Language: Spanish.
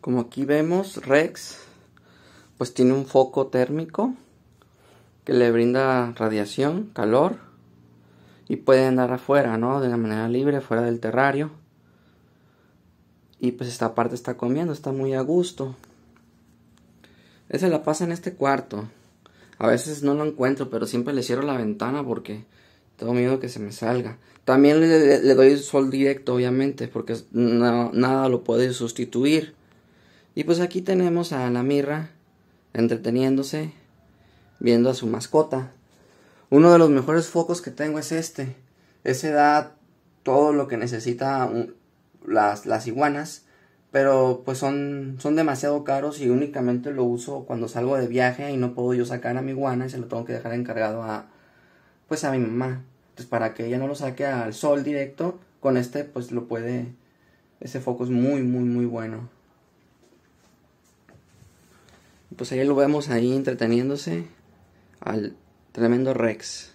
Como aquí vemos, Rex pues tiene un foco térmico que le brinda radiación, calor y puede andar afuera, ¿no? De una manera libre, fuera del terrario. Y pues esta parte está comiendo, está muy a gusto. Ese la pasa en este cuarto. A veces no lo encuentro, pero siempre le cierro la ventana porque tengo miedo que se me salga. También le, doy el sol directo, obviamente, porque nada lo puede sustituir. Y pues aquí tenemos a la mirra entreteniéndose, viendo a su mascota. Uno de los mejores focos que tengo es este. Ese da todo lo que necesita las, las iguanas, pero pues son, son demasiado caros y únicamente lo uso cuando salgo de viaje y no puedo yo sacar a mi iguana y se lo tengo que dejar encargado a pues a mi mamá. Entonces para que ella no lo saque al sol directo, con este pues lo puede ese foco es muy muy muy bueno pues ahí lo vemos ahí entreteniéndose al tremendo Rex.